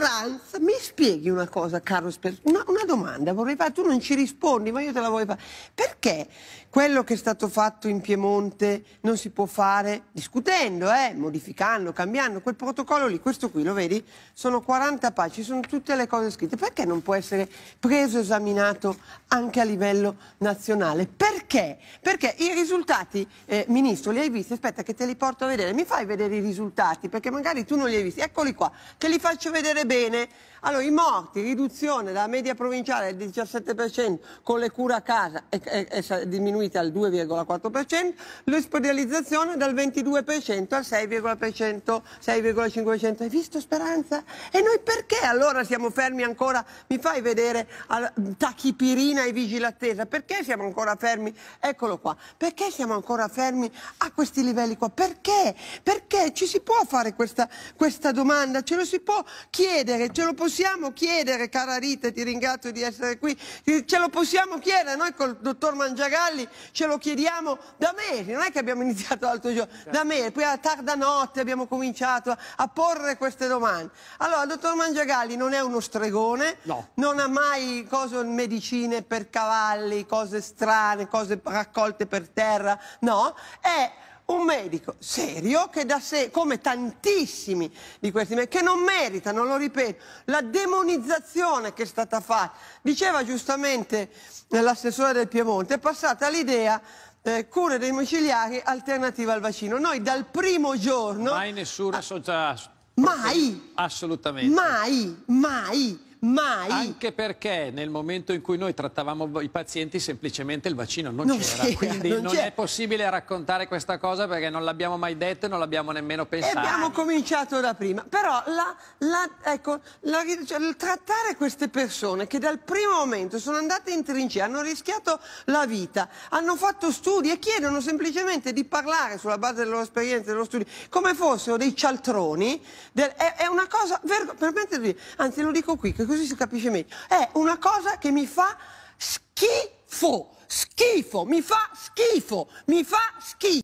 Speranza, mi spieghi una cosa, Carlo Speranza? Una, una domanda vorrei fare, tu non ci rispondi, ma io te la voglio fare. Perché quello che è stato fatto in Piemonte non si può fare discutendo, eh, modificando, cambiando, quel protocollo lì, questo qui lo vedi, sono 40 pagine, ci sono tutte le cose scritte, perché non può essere preso, e esaminato anche a livello nazionale? Perché? Perché i risultati, eh, Ministro, li hai visti? Aspetta che te li porto a vedere, mi fai vedere i risultati, perché magari tu non li hai visti, eccoli qua, te li faccio vedere bene. Allora, i morti, riduzione della media provincia cominciare al 17% con le cure a casa è, è, è diminuita al 2,4%, l'ospedalizzazione dal 22% al 6,5%. 6,5%. Hai visto Speranza? E noi perché allora siamo fermi ancora? Mi fai vedere alla, tachipirina e vigilattesa? Perché siamo ancora fermi? Eccolo qua. Perché siamo ancora fermi a questi livelli qua? Perché? Perché ci si può fare questa, questa domanda? Ce lo si può chiedere? Ce lo possiamo chiedere, cara Rita? Ti ringrazio grazie di essere qui. Ce lo possiamo chiedere, noi col dottor Mangiagalli ce lo chiediamo da mesi, non è che abbiamo iniziato l'altro giorno, certo. da mesi, poi a tarda notte abbiamo cominciato a, a porre queste domande. Allora, il dottor Mangiagalli non è uno stregone, no. non ha mai cose, medicine per cavalli, cose strane, cose raccolte per terra, no, è un medico serio che da sé, come tantissimi di questi medici, che non meritano, lo ripeto, la demonizzazione che è stata fatta. Diceva giustamente eh, l'assessore del Piemonte, è passata l'idea eh, cure domiciliari alternative al vaccino. Noi dal primo giorno... Mai nessuna a... Mai! Assolutamente. Mai, mai mai. Anche perché nel momento in cui noi trattavamo i pazienti semplicemente il vaccino non, non c'era, quindi non, non è possibile raccontare questa cosa perché non l'abbiamo mai detto e non l'abbiamo nemmeno pensato. E abbiamo cominciato da prima, però la, la, ecco, la, cioè, trattare queste persone che dal primo momento sono andate in trincea, hanno rischiato la vita, hanno fatto studi e chiedono semplicemente di parlare sulla base delle loro esperienze, dello studio, come fossero dei cialtroni, del, è, è, una cosa, vergo- permettetemi, anzi lo dico qui, che così si capisce meglio. È una cosa che mi fa schifo, schifo, mi fa schifo, mi fa schifo.